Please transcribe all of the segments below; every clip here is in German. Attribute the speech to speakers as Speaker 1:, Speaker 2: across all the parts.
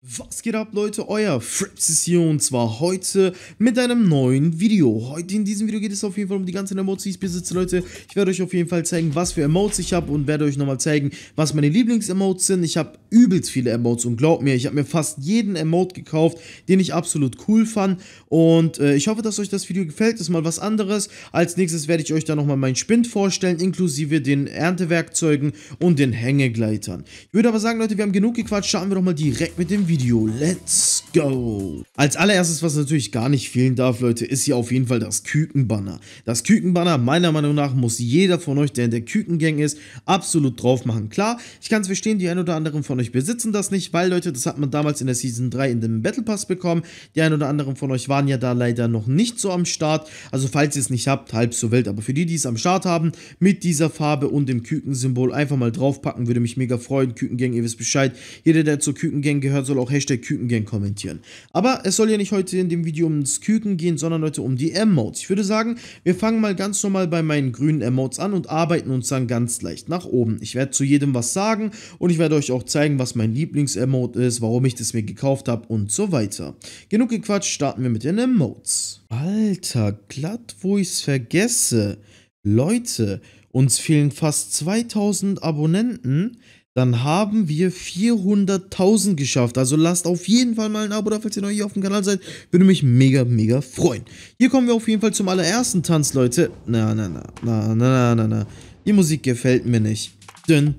Speaker 1: Was geht ab Leute, euer Frips ist hier und zwar heute mit einem neuen Video. Heute in diesem Video geht es auf jeden Fall um die ganzen Emotes, die ich besitze Leute. Ich werde euch auf jeden Fall zeigen, was für Emotes ich habe und werde euch nochmal zeigen, was meine Lieblings-Emotes sind. Ich habe übelst viele Emotes und glaubt mir, ich habe mir fast jeden Emote gekauft, den ich absolut cool fand. Und äh, ich hoffe, dass euch das Video gefällt, ist mal was anderes. Als nächstes werde ich euch dann nochmal meinen Spind vorstellen, inklusive den Erntewerkzeugen und den Hängegleitern. Ich würde aber sagen Leute, wir haben genug gequatscht, starten wir doch mal direkt mit dem Video. Video. Let's go! Als allererstes, was natürlich gar nicht fehlen darf, Leute, ist hier auf jeden Fall das Kükenbanner. Das Kükenbanner, meiner Meinung nach, muss jeder von euch, der in der Kükengang ist, absolut drauf machen. Klar, ich kann es verstehen, die ein oder anderen von euch besitzen das nicht, weil, Leute, das hat man damals in der Season 3 in dem Battle Pass bekommen. Die ein oder anderen von euch waren ja da leider noch nicht so am Start. Also, falls ihr es nicht habt, halb so wild. Aber für die, die es am Start haben, mit dieser Farbe und dem Kükensymbol einfach mal draufpacken, würde mich mega freuen. Kükengang, ihr wisst Bescheid. Jeder, der zur Kükengang gehört, soll soll auch Hashtag Kükengang kommentieren. Aber es soll ja nicht heute in dem Video ums Küken gehen, sondern heute um die Emotes. Ich würde sagen, wir fangen mal ganz normal bei meinen grünen Emotes an und arbeiten uns dann ganz leicht nach oben. Ich werde zu jedem was sagen und ich werde euch auch zeigen, was mein Lieblings-Emote ist, warum ich das mir gekauft habe und so weiter. Genug gequatscht, starten wir mit den Emotes. Alter, glatt, wo ich es vergesse. Leute, uns fehlen fast 2000 Abonnenten dann haben wir 400.000 geschafft. Also lasst auf jeden Fall mal ein Abo da, falls ihr neu hier auf dem Kanal seid. Würde mich mega, mega freuen. Hier kommen wir auf jeden Fall zum allerersten Tanz, Leute. Na, na, na, na, na, na, na. Die Musik gefällt mir nicht. Dünn.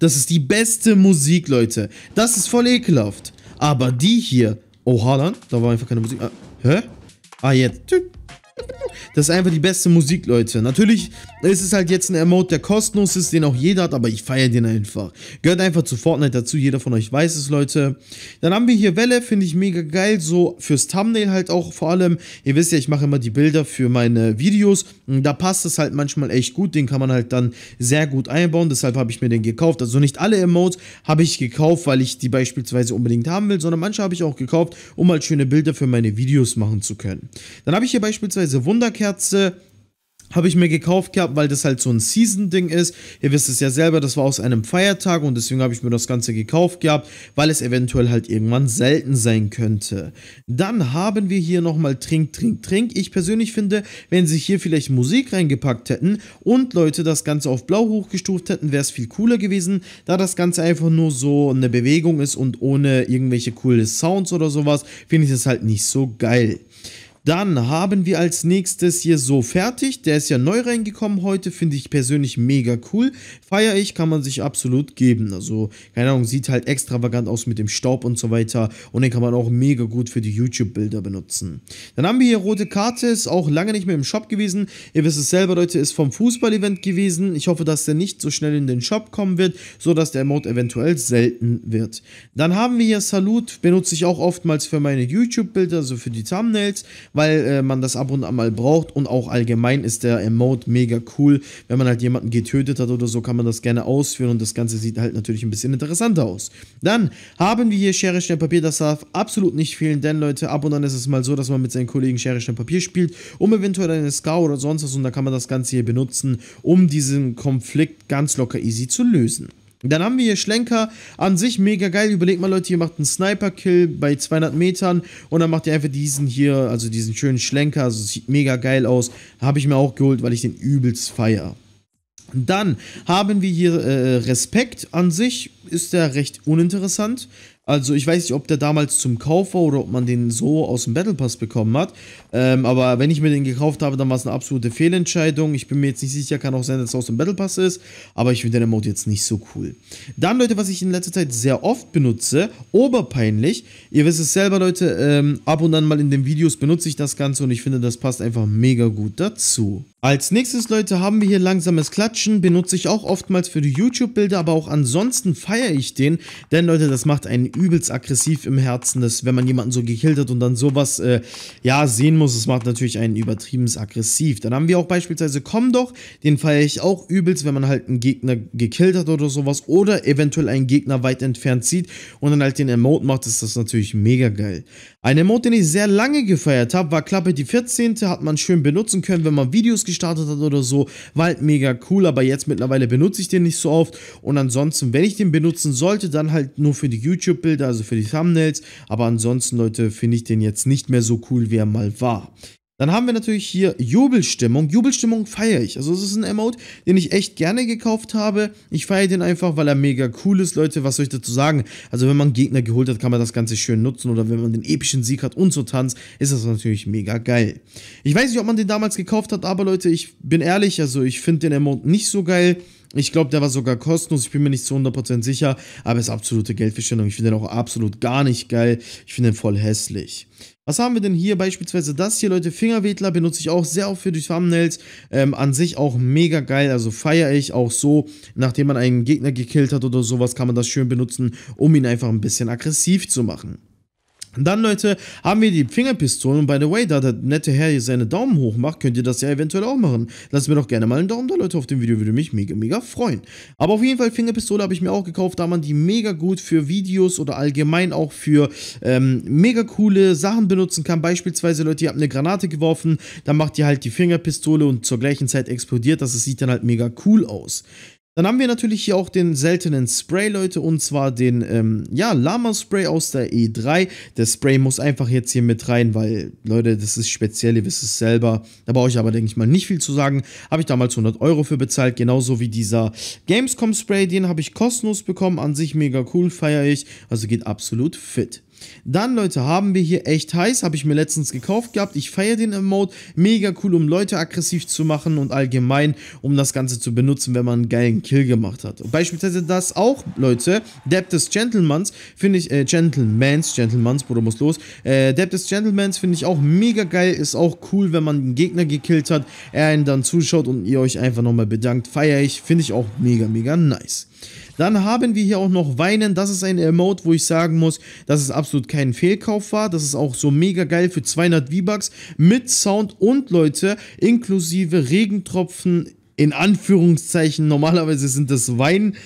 Speaker 1: Das ist die beste Musik, Leute. Das ist voll ekelhaft. Aber die hier... Oha, dann. Da war einfach keine Musik. Ah, hä? Ah, jetzt. Das ist einfach die beste Musik, Leute. Natürlich ist es halt jetzt ein Emote, der kostenlos ist, den auch jeder hat, aber ich feiere den einfach. Gehört einfach zu Fortnite dazu, jeder von euch weiß es, Leute. Dann haben wir hier Welle, finde ich mega geil, so fürs Thumbnail halt auch vor allem. Ihr wisst ja, ich mache immer die Bilder für meine Videos. Da passt es halt manchmal echt gut, den kann man halt dann sehr gut einbauen, deshalb habe ich mir den gekauft. Also nicht alle Emotes habe ich gekauft, weil ich die beispielsweise unbedingt haben will, sondern manche habe ich auch gekauft, um halt schöne Bilder für meine Videos machen zu können. Dann habe ich hier beispielsweise Wunderkerl Wunderkerze habe ich mir gekauft gehabt, weil das halt so ein Season-Ding ist. Ihr wisst es ja selber, das war aus einem Feiertag und deswegen habe ich mir das Ganze gekauft gehabt, weil es eventuell halt irgendwann selten sein könnte. Dann haben wir hier nochmal Trink, Trink, Trink. Ich persönlich finde, wenn sie hier vielleicht Musik reingepackt hätten und Leute das Ganze auf Blau hochgestuft hätten, wäre es viel cooler gewesen, da das Ganze einfach nur so eine Bewegung ist und ohne irgendwelche coole Sounds oder sowas, finde ich das halt nicht so geil. Dann haben wir als nächstes hier so fertig. Der ist ja neu reingekommen heute, finde ich persönlich mega cool. Feier ich, kann man sich absolut geben. Also, keine Ahnung, sieht halt extravagant aus mit dem Staub und so weiter. Und den kann man auch mega gut für die YouTube-Bilder benutzen. Dann haben wir hier rote Karte, ist auch lange nicht mehr im Shop gewesen. Ihr wisst es selber, Leute, ist vom Fußball-Event gewesen. Ich hoffe, dass der nicht so schnell in den Shop kommen wird, sodass der Emote eventuell selten wird. Dann haben wir hier Salut, benutze ich auch oftmals für meine YouTube-Bilder, also für die Thumbnails weil äh, man das ab und an mal braucht und auch allgemein ist der Emote mega cool. Wenn man halt jemanden getötet hat oder so, kann man das gerne ausführen und das Ganze sieht halt natürlich ein bisschen interessanter aus. Dann haben wir hier Schere, Schnell, Papier. Das darf absolut nicht fehlen, denn Leute, ab und an ist es mal so, dass man mit seinen Kollegen Schere, Schnell, Papier spielt, um eventuell eine Scar oder sonst was und da kann man das Ganze hier benutzen, um diesen Konflikt ganz locker easy zu lösen. Dann haben wir hier Schlenker an sich mega geil. Überlegt mal, Leute, ihr macht einen Sniper-Kill bei 200 Metern und dann macht ihr einfach diesen hier, also diesen schönen Schlenker. Also sieht mega geil aus. Habe ich mir auch geholt, weil ich den übelst feier. Dann haben wir hier äh, Respekt an sich, ist der recht uninteressant. Also ich weiß nicht, ob der damals zum Kauf war oder ob man den so aus dem Battle Pass bekommen hat. Ähm, aber wenn ich mir den gekauft habe, dann war es eine absolute Fehlentscheidung. Ich bin mir jetzt nicht sicher, kann auch sein, dass es aus dem Battle Pass ist. Aber ich finde den Emote jetzt nicht so cool. Dann, Leute, was ich in letzter Zeit sehr oft benutze, oberpeinlich. Ihr wisst es selber, Leute, ähm, ab und an mal in den Videos benutze ich das Ganze und ich finde, das passt einfach mega gut dazu. Als nächstes, Leute, haben wir hier langsames Klatschen. Benutze ich auch oftmals für die YouTube-Bilder, aber auch ansonsten feiere ich den. Denn, Leute, das macht einen übelst aggressiv im Herzen, dass, wenn man jemanden so gehillt hat und dann sowas, äh, ja, sehen muss, es macht natürlich einen übertriebenes aggressiv. Dann haben wir auch beispielsweise Komm doch, den feiere ich auch übelst, wenn man halt einen Gegner gekillt hat oder sowas oder eventuell einen Gegner weit entfernt sieht und dann halt den Emote macht, ist das natürlich mega geil. Ein Emote, den ich sehr lange gefeiert habe, war Klappe die 14. Hat man schön benutzen können, wenn man Videos geschaut gestartet hat oder so, war halt mega cool, aber jetzt mittlerweile benutze ich den nicht so oft und ansonsten, wenn ich den benutzen sollte, dann halt nur für die YouTube-Bilder, also für die Thumbnails, aber ansonsten, Leute, finde ich den jetzt nicht mehr so cool, wie er mal war. Dann haben wir natürlich hier Jubelstimmung. Jubelstimmung feiere ich. Also es ist ein Emote, den ich echt gerne gekauft habe. Ich feiere den einfach, weil er mega cool ist. Leute, was soll ich dazu sagen? Also wenn man Gegner geholt hat, kann man das Ganze schön nutzen. Oder wenn man den epischen Sieg hat und so tanzt, ist das natürlich mega geil. Ich weiß nicht, ob man den damals gekauft hat, aber Leute, ich bin ehrlich. Also ich finde den Emote nicht so geil. Ich glaube, der war sogar kostenlos. Ich bin mir nicht zu 100% sicher, aber es ist absolute Geldverschwendung. Ich finde den auch absolut gar nicht geil. Ich finde den voll hässlich. Was haben wir denn hier? Beispielsweise das hier, Leute, Fingerwedler benutze ich auch sehr oft für die Thumbnails. Ähm, an sich auch mega geil, also feiere ich auch so. Nachdem man einen Gegner gekillt hat oder sowas, kann man das schön benutzen, um ihn einfach ein bisschen aggressiv zu machen dann, Leute, haben wir die Fingerpistolen. Und by the way, da der nette Herr hier seine Daumen hoch macht, könnt ihr das ja eventuell auch machen. Lasst mir doch gerne mal einen Daumen da, Leute, auf dem Video. Würde mich mega, mega freuen. Aber auf jeden Fall, Fingerpistole habe ich mir auch gekauft, da man die mega gut für Videos oder allgemein auch für ähm, mega coole Sachen benutzen kann. Beispielsweise, Leute, ihr habt eine Granate geworfen, dann macht ihr halt die Fingerpistole und zur gleichen Zeit explodiert das. sieht dann halt mega cool aus. Dann haben wir natürlich hier auch den seltenen Spray, Leute, und zwar den ähm, ja, Lama-Spray aus der E3. Der Spray muss einfach jetzt hier mit rein, weil, Leute, das ist speziell, ihr wisst es selber. Da brauche ich aber, denke ich mal, nicht viel zu sagen. Habe ich damals 100 Euro für bezahlt, genauso wie dieser Gamescom-Spray, den habe ich kostenlos bekommen. An sich mega cool, feiere ich, also geht absolut fit. Dann, Leute, haben wir hier echt heiß. Habe ich mir letztens gekauft gehabt. Ich feiere den Emote. Mega cool, um Leute aggressiv zu machen und allgemein, um das Ganze zu benutzen, wenn man einen geilen Kill gemacht hat. Beispielsweise das auch, Leute. Depp des Gentlemans finde ich, äh, Gentlemans, Gentlemans, Bruder muss los. Äh, Depp des Gentlemans finde ich auch mega geil. Ist auch cool, wenn man einen Gegner gekillt hat, er einen dann zuschaut und ihr euch einfach nochmal bedankt. Feiere ich, finde ich auch mega, mega nice. Dann haben wir hier auch noch Weinen. Das ist ein Emote, wo ich sagen muss, dass es absolut kein Fehlkauf war. Das ist auch so mega geil für 200 V-Bucks mit Sound und Leute inklusive Regentropfen in Anführungszeichen. Normalerweise sind das Wein.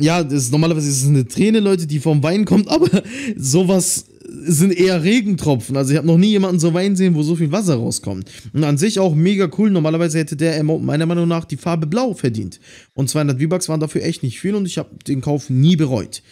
Speaker 1: Ja, das ist, normalerweise ist es eine Träne, Leute, die vom Wein kommt, aber sowas sind eher Regentropfen. Also ich habe noch nie jemanden so weinen sehen, wo so viel Wasser rauskommt. Und an sich auch mega cool. Normalerweise hätte der meiner Meinung nach die Farbe Blau verdient. Und 200 V-Bucks waren dafür echt nicht viel und ich habe den Kauf nie bereut.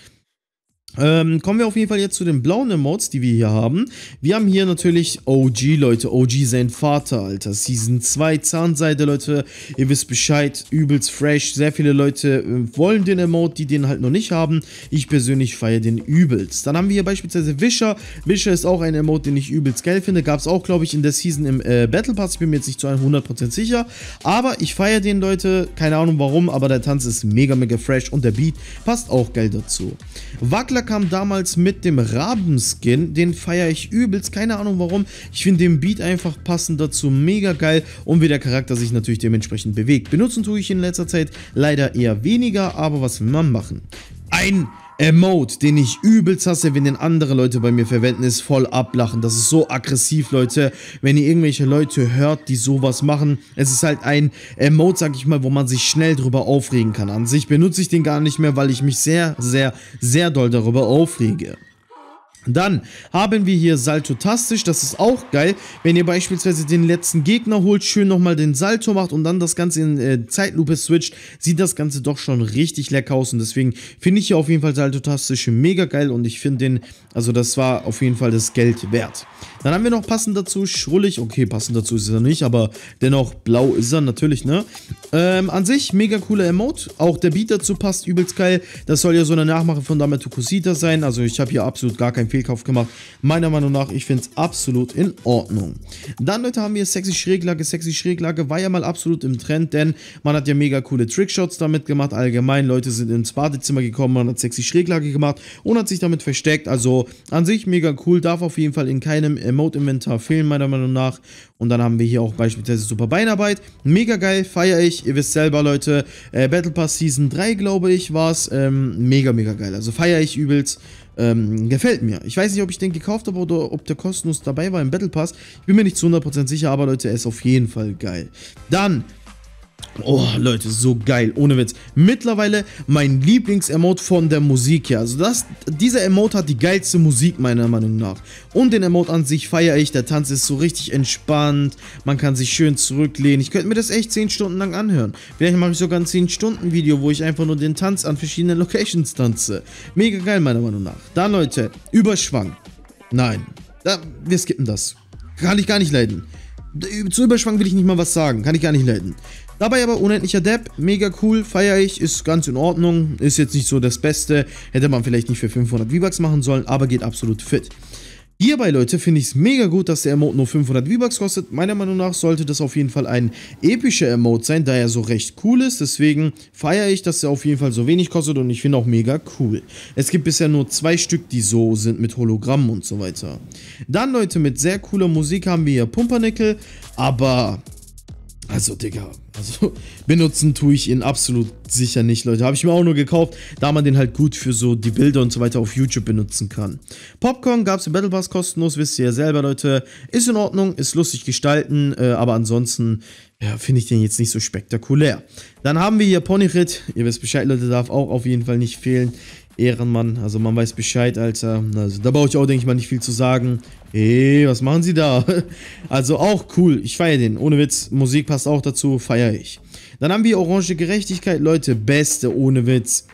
Speaker 1: Ähm, kommen wir auf jeden Fall jetzt zu den blauen Emotes, die wir hier haben. Wir haben hier natürlich OG, Leute. OG sein Vater, Alter. Season 2, Zahnseide, Leute. Ihr wisst Bescheid, übelst fresh. Sehr viele Leute ähm, wollen den Emote, die den halt noch nicht haben. Ich persönlich feiere den übelst. Dann haben wir hier beispielsweise Wischer. Wischer ist auch ein Emote, den ich übelst geil finde. Gab es auch, glaube ich, in der Season im äh, Battle Pass. Ich bin mir jetzt nicht zu 100% sicher. Aber ich feiere den, Leute. Keine Ahnung warum, aber der Tanz ist mega, mega fresh. Und der Beat passt auch geil dazu. Wackler Manta kam damals mit dem Rabenskin, den feiere ich übelst, keine Ahnung warum. Ich finde den Beat einfach passend dazu mega geil und wie der Charakter sich natürlich dementsprechend bewegt. Benutzen tue ich in letzter Zeit leider eher weniger, aber was will man machen? Ein Emote, den ich übelst hasse, wenn den andere Leute bei mir verwenden, ist voll ablachen. Das ist so aggressiv, Leute. Wenn ihr irgendwelche Leute hört, die sowas machen, es ist halt ein Emote, sag ich mal, wo man sich schnell drüber aufregen kann. An sich benutze ich den gar nicht mehr, weil ich mich sehr, sehr, sehr doll darüber aufrege. Dann haben wir hier Saltotastisch, das ist auch geil. Wenn ihr beispielsweise den letzten Gegner holt, schön nochmal den Salto macht und dann das Ganze in äh, Zeitlupe switcht, sieht das Ganze doch schon richtig lecker aus. Und deswegen finde ich hier auf jeden Fall Saltotastisch mega geil und ich finde den, also das war auf jeden Fall das Geld wert. Dann haben wir noch passend dazu schrullig. Okay, passend dazu ist er nicht, aber dennoch blau ist er natürlich, ne? Ähm, an sich mega cooler Emote. Auch der Beat dazu passt übelst geil. Das soll ja so eine Nachmache von Damato Kusita sein. Also ich habe hier absolut gar keinen Fehlkauf gemacht. Meiner Meinung nach, ich finde es absolut in Ordnung. Dann, Leute, haben wir Sexy Schräglage. Sexy Schräglage war ja mal absolut im Trend, denn man hat ja mega coole Trickshots damit gemacht. Allgemein, Leute sind ins Badezimmer gekommen, man hat Sexy Schräglage gemacht und hat sich damit versteckt. Also an sich mega cool. Darf auf jeden Fall in keinem äh, Emote-Inventar fehlen, meiner Meinung nach. Und dann haben wir hier auch beispielsweise Super Beinarbeit. Mega geil, feiere ich. Ihr wisst selber, Leute, äh, Battle Pass Season 3, glaube ich, war es. Ähm, mega, mega geil. Also feiere ich übelst. Ähm, gefällt mir. Ich weiß nicht, ob ich den gekauft habe oder ob der kostenlos dabei war im Battle Pass. Ich bin mir nicht zu 100% sicher, aber Leute, er ist auf jeden Fall geil. Dann Oh, Leute, so geil, ohne Witz. Mittlerweile mein Lieblings-Emote von der Musik her. Also das, dieser Emote hat die geilste Musik, meiner Meinung nach. Und den Emote an sich feiere ich. Der Tanz ist so richtig entspannt. Man kann sich schön zurücklehnen. Ich könnte mir das echt 10 Stunden lang anhören. Vielleicht mache ich sogar ein 10-Stunden-Video, wo ich einfach nur den Tanz an verschiedenen Locations tanze. Mega geil, meiner Meinung nach. Dann, Leute, Überschwang. Nein, da, wir skippen das. Kann ich gar nicht leiden. Zu Überschwang will ich nicht mal was sagen. Kann ich gar nicht leiden. Dabei aber unendlicher Depp, mega cool, feiere ich, ist ganz in Ordnung, ist jetzt nicht so das Beste, hätte man vielleicht nicht für 500 V-Bucks machen sollen, aber geht absolut fit. Hierbei, Leute, finde ich es mega gut, dass der Emote nur 500 V-Bucks kostet. Meiner Meinung nach sollte das auf jeden Fall ein epischer Emote sein, da er so recht cool ist. Deswegen feiere ich, dass er auf jeden Fall so wenig kostet und ich finde auch mega cool. Es gibt bisher nur zwei Stück, die so sind mit Hologrammen und so weiter. Dann, Leute, mit sehr cooler Musik haben wir hier Pumpernickel, aber... Also, Digga, also benutzen tue ich ihn absolut sicher nicht, Leute. Habe ich mir auch nur gekauft, da man den halt gut für so die Bilder und so weiter auf YouTube benutzen kann. Popcorn gab es im Battle Pass kostenlos, wisst ihr ja selber, Leute. Ist in Ordnung, ist lustig gestalten, äh, aber ansonsten ja, finde ich den jetzt nicht so spektakulär. Dann haben wir hier Ponyrit. Ihr wisst Bescheid, Leute, darf auch auf jeden Fall nicht fehlen. Ehrenmann. Also man weiß Bescheid, Alter. Also da brauche ich auch, denke ich mal, nicht viel zu sagen. Ey, was machen sie da? Also auch cool. Ich feiere den. Ohne Witz. Musik passt auch dazu. Feiere ich. Dann haben wir Orange Gerechtigkeit. Leute, beste. Ohne Witz.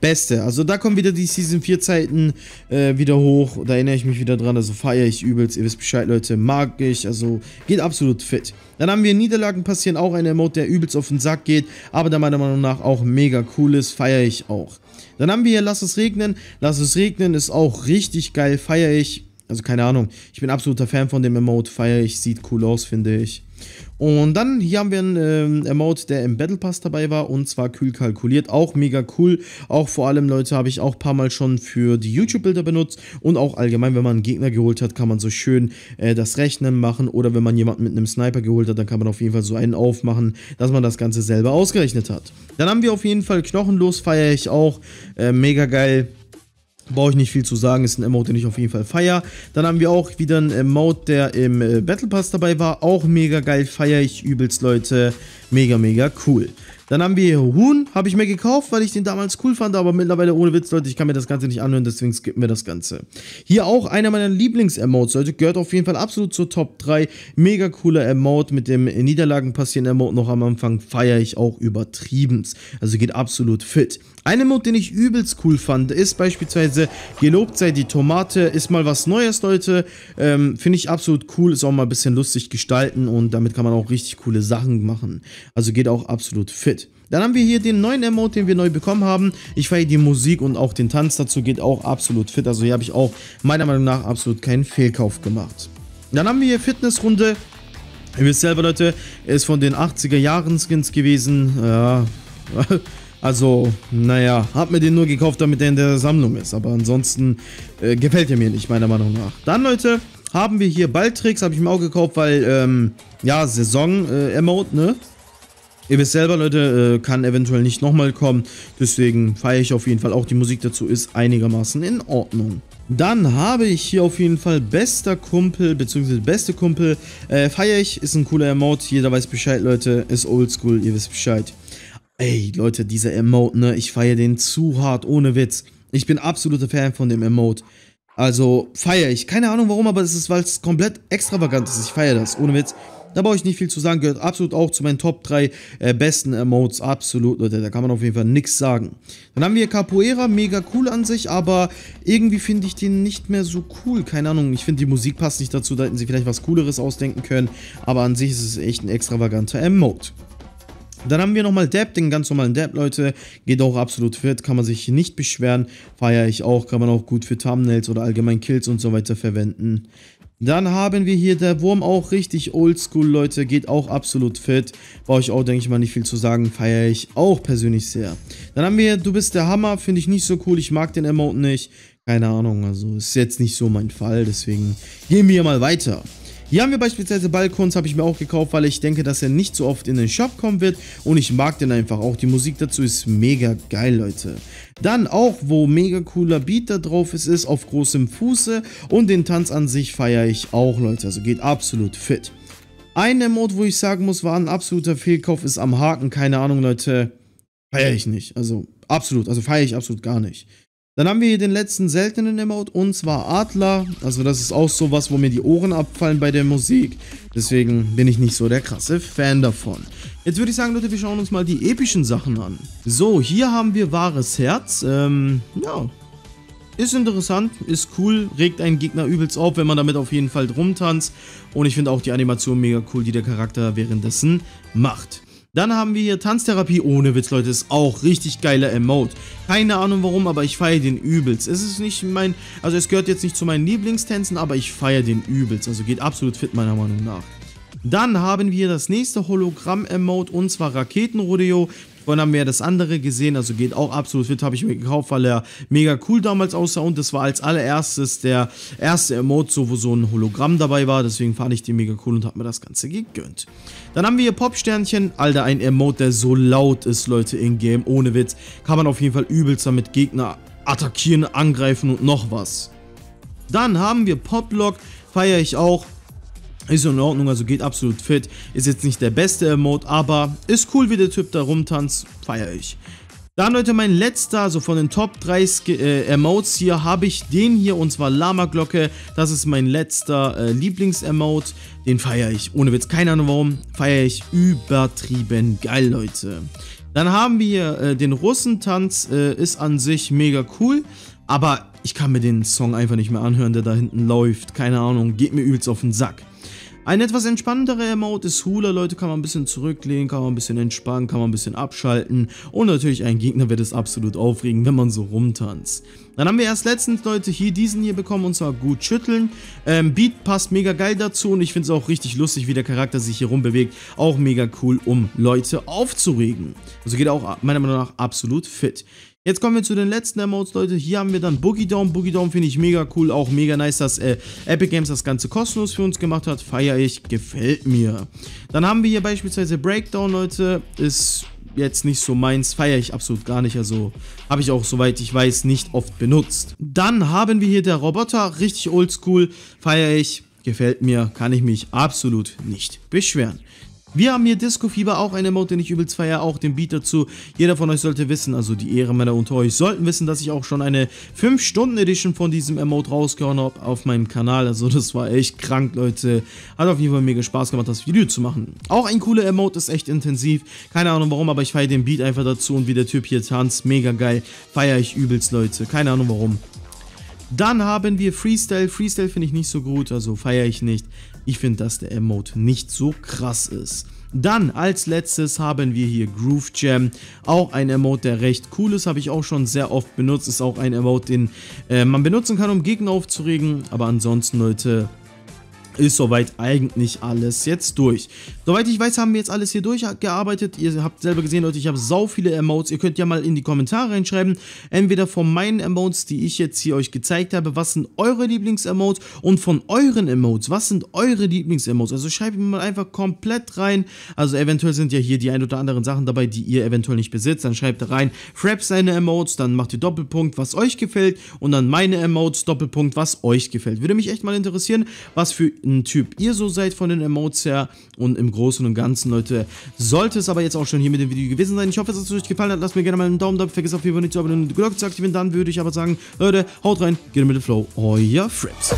Speaker 1: Beste. Also da kommen wieder die Season 4 Zeiten äh, wieder hoch. Da erinnere ich mich wieder dran. Also feiere ich übelst. Ihr wisst Bescheid, Leute. Mag ich. Also geht absolut fit. Dann haben wir Niederlagen passieren. Auch ein Emote, der übelst auf den Sack geht. Aber da meiner Meinung nach auch mega cool ist. Feiere ich auch. Dann haben wir hier Lass es regnen. Lass es regnen ist auch richtig geil. Feiere ich. Also keine Ahnung. Ich bin absoluter Fan von dem Emote. Feiere ich. Sieht cool aus, finde ich. Und dann hier haben wir einen ähm, Emote, der im Battle Pass dabei war und zwar kühl kalkuliert. Auch mega cool. Auch vor allem, Leute, habe ich auch ein paar Mal schon für die YouTube-Bilder benutzt und auch allgemein, wenn man einen Gegner geholt hat, kann man so schön äh, das Rechnen machen oder wenn man jemanden mit einem Sniper geholt hat, dann kann man auf jeden Fall so einen aufmachen, dass man das Ganze selber ausgerechnet hat. Dann haben wir auf jeden Fall Knochenlos, feiere ich auch. Äh, mega geil. Brauche ich nicht viel zu sagen, ist ein Emote, den ich auf jeden Fall feier. Dann haben wir auch wieder einen Emote, der im äh, Battle Pass dabei war. Auch mega geil, feiere ich übelst, Leute. Mega, mega cool. Dann haben wir Huhn, habe ich mir gekauft, weil ich den damals cool fand, aber mittlerweile ohne Witz, Leute, ich kann mir das Ganze nicht anhören, deswegen skippen wir das Ganze. Hier auch einer meiner Lieblings-Emotes, Leute, gehört auf jeden Fall absolut zur Top 3. Mega cooler Emote mit dem Niederlagen passieren Emote noch am Anfang, feiere ich auch übertriebens. Also geht absolut fit. Ein Emote, den ich übelst cool fand, ist beispielsweise Gelobt sei die Tomate, ist mal was Neues, Leute. Ähm, Finde ich absolut cool, ist auch mal ein bisschen lustig gestalten und damit kann man auch richtig coole Sachen machen. Also geht auch absolut fit. Dann haben wir hier den neuen Emote, den wir neu bekommen haben. Ich feiere die Musik und auch den Tanz dazu geht auch absolut fit. Also hier habe ich auch meiner Meinung nach absolut keinen Fehlkauf gemacht. Dann haben wir hier Fitnessrunde. Ihr wisst selber, Leute, ist von den 80er Jahren Skins gewesen. Ja, also, naja, hab mir den nur gekauft, damit er in der Sammlung ist. Aber ansonsten äh, gefällt er mir nicht, meiner Meinung nach. Dann, Leute, haben wir hier Balltricks, habe ich mir auch gekauft, weil, ähm, ja, Saison-Emote, äh, ne? Ihr wisst selber, Leute, äh, kann eventuell nicht nochmal kommen. Deswegen feiere ich auf jeden Fall auch. Die Musik dazu ist einigermaßen in Ordnung. Dann habe ich hier auf jeden Fall bester Kumpel, beziehungsweise beste Kumpel. Äh, feiere ich, ist ein cooler Emote. Jeder weiß Bescheid, Leute. Ist oldschool, ihr wisst Bescheid. Ey, Leute, dieser Emote, ne? Ich feiere den zu hart, ohne Witz. Ich bin absoluter Fan von dem Emote. Also feiere ich. Keine Ahnung warum, aber es ist, weil es komplett extravagant ist. Ich feiere das, ohne Witz da brauche ich nicht viel zu sagen. Gehört absolut auch zu meinen Top 3 äh, besten Emotes. Äh, absolut, Leute. Da kann man auf jeden Fall nichts sagen. Dann haben wir Capoeira. Mega cool an sich, aber irgendwie finde ich den nicht mehr so cool. Keine Ahnung. Ich finde, die Musik passt nicht dazu. Da hätten sie vielleicht was Cooleres ausdenken können. Aber an sich ist es echt ein extravaganter Emote. Dann haben wir nochmal Dab, den ganz normalen Dab, Leute. Geht auch absolut fit, kann man sich nicht beschweren. Feiere ich auch, kann man auch gut für Thumbnails oder allgemein Kills und so weiter verwenden. Dann haben wir hier der Wurm auch richtig oldschool, Leute. Geht auch absolut fit. Brauche ich auch, denke ich mal, nicht viel zu sagen. Feiere ich auch persönlich sehr. Dann haben wir, du bist der Hammer. Finde ich nicht so cool. Ich mag den Emote nicht. Keine Ahnung, also ist jetzt nicht so mein Fall. Deswegen gehen wir mal weiter. Hier haben wir beispielsweise Balkons, habe ich mir auch gekauft, weil ich denke, dass er nicht so oft in den Shop kommen wird und ich mag den einfach auch. Die Musik dazu ist mega geil, Leute. Dann auch, wo mega cooler Beat da drauf ist, ist auf großem Fuße und den Tanz an sich feiere ich auch, Leute. Also geht absolut fit. Ein Mode, wo ich sagen muss, war ein absoluter Fehlkauf, ist am Haken. Keine Ahnung, Leute. Feiere ich nicht. Also absolut. Also feiere ich absolut gar nicht. Dann haben wir hier den letzten seltenen Emote und zwar Adler. Also das ist auch sowas, wo mir die Ohren abfallen bei der Musik. Deswegen bin ich nicht so der krasse Fan davon. Jetzt würde ich sagen, Leute, wir schauen uns mal die epischen Sachen an. So, hier haben wir wahres Herz. Ähm, ja, ist interessant, ist cool, regt einen Gegner übelst auf, wenn man damit auf jeden Fall rumtanzt. Und ich finde auch die Animation mega cool, die der Charakter währenddessen macht. Dann haben wir hier Tanztherapie ohne Witz, Leute. Ist auch richtig geiler Emote. Keine Ahnung warum, aber ich feiere den übelst. Es ist nicht mein... Also es gehört jetzt nicht zu meinen Lieblingstänzen, aber ich feiere den übelst. Also geht absolut fit meiner Meinung nach. Dann haben wir das nächste Hologramm-Emote und zwar Raketenrodeo. Vorhin haben wir ja das andere gesehen, also geht auch absolut fit, habe ich mir gekauft, weil er mega cool damals aussah und das war als allererstes der erste Emote, so, wo so ein Hologramm dabei war, deswegen fand ich den mega cool und habe mir das Ganze gegönnt. Dann haben wir hier Popsternchen, Alter, ein Emote, der so laut ist, Leute, in-game, ohne Witz, kann man auf jeden Fall übelst damit Gegner attackieren, angreifen und noch was. Dann haben wir Poplock, feiere ich auch, ist in Ordnung, also geht absolut fit. Ist jetzt nicht der beste Emote, aber ist cool, wie der Typ da rumtanzt. Feier ich. Dann Leute, mein letzter, also von den Top 3 Sk äh, Emotes hier, habe ich den hier und zwar Lama Glocke. Das ist mein letzter äh, Lieblings-Emote. Den feiere ich, ohne Witz, keine Ahnung warum, feiere ich übertrieben geil, Leute. Dann haben wir äh, den Russentanz, äh, ist an sich mega cool, aber ich kann mir den Song einfach nicht mehr anhören, der da hinten läuft. Keine Ahnung, geht mir übelst auf den Sack. Ein etwas entspannterer Emote ist Hula, Leute, kann man ein bisschen zurücklehnen, kann man ein bisschen entspannen, kann man ein bisschen abschalten und natürlich ein Gegner wird es absolut aufregen, wenn man so rumtanzt. Dann haben wir erst letztens, Leute, hier diesen hier bekommen und zwar gut schütteln. Ähm, Beat passt mega geil dazu und ich finde es auch richtig lustig, wie der Charakter sich hier rumbewegt. Auch mega cool, um Leute aufzuregen. Also geht auch meiner Meinung nach absolut fit. Jetzt kommen wir zu den letzten Emotes, Leute. Hier haben wir dann Boogie Down. Boogie Down finde ich mega cool. Auch mega nice, dass äh, Epic Games das Ganze kostenlos für uns gemacht hat. Feier ich, gefällt mir. Dann haben wir hier beispielsweise Breakdown, Leute. Ist jetzt nicht so meins, Feier ich absolut gar nicht, also habe ich auch, soweit ich weiß, nicht oft benutzt. Dann haben wir hier der Roboter, richtig oldschool, Feier ich, gefällt mir, kann ich mich absolut nicht beschweren. Wir haben hier Disco Fieber, auch ein Emote, den ich übelst feiere, auch den Beat dazu. Jeder von euch sollte wissen, also die Ehrenmänner unter euch sollten wissen, dass ich auch schon eine 5-Stunden-Edition von diesem Emote rausgehauen habe auf meinem Kanal. Also das war echt krank, Leute. Hat auf jeden Fall mega Spaß gemacht, das Video zu machen. Auch ein cooler Emote, ist echt intensiv. Keine Ahnung warum, aber ich feiere den Beat einfach dazu und wie der Typ hier tanzt, mega geil. Feiere ich übelst, Leute. Keine Ahnung warum. Dann haben wir Freestyle. Freestyle finde ich nicht so gut, also feiere ich nicht. Ich finde, dass der Emote nicht so krass ist. Dann als letztes haben wir hier Groove Jam, auch ein Emote, der recht cool ist, habe ich auch schon sehr oft benutzt, ist auch ein Emote, den äh, man benutzen kann, um Gegner aufzuregen, aber ansonsten Leute, ist soweit eigentlich alles jetzt durch. Soweit ich weiß, haben wir jetzt alles hier durchgearbeitet. Ihr habt selber gesehen, Leute, ich habe sau viele Emotes. Ihr könnt ja mal in die Kommentare reinschreiben, entweder von meinen Emotes, die ich jetzt hier euch gezeigt habe, was sind eure Lieblings-Emotes und von euren Emotes, was sind eure Lieblings-Emotes. Also schreibt mir mal einfach komplett rein. Also eventuell sind ja hier die ein oder anderen Sachen dabei, die ihr eventuell nicht besitzt. Dann schreibt rein, frapp seine Emotes, dann macht ihr Doppelpunkt, was euch gefällt und dann meine Emotes, Doppelpunkt, was euch gefällt. Würde mich echt mal interessieren, was für ein Typ ihr so seid von den Emotes her und im Großen und Ganzen, Leute, sollte es aber jetzt auch schon hier mit dem Video gewesen sein. Ich hoffe, es hat euch gefallen hat. Lasst mir gerne mal einen Daumen da, vergesst auf jeden Fall nicht zu abonnieren und die Glocke zu aktivieren. Dann würde ich aber sagen, Leute, haut rein, geht mit dem Flow, euer Frips.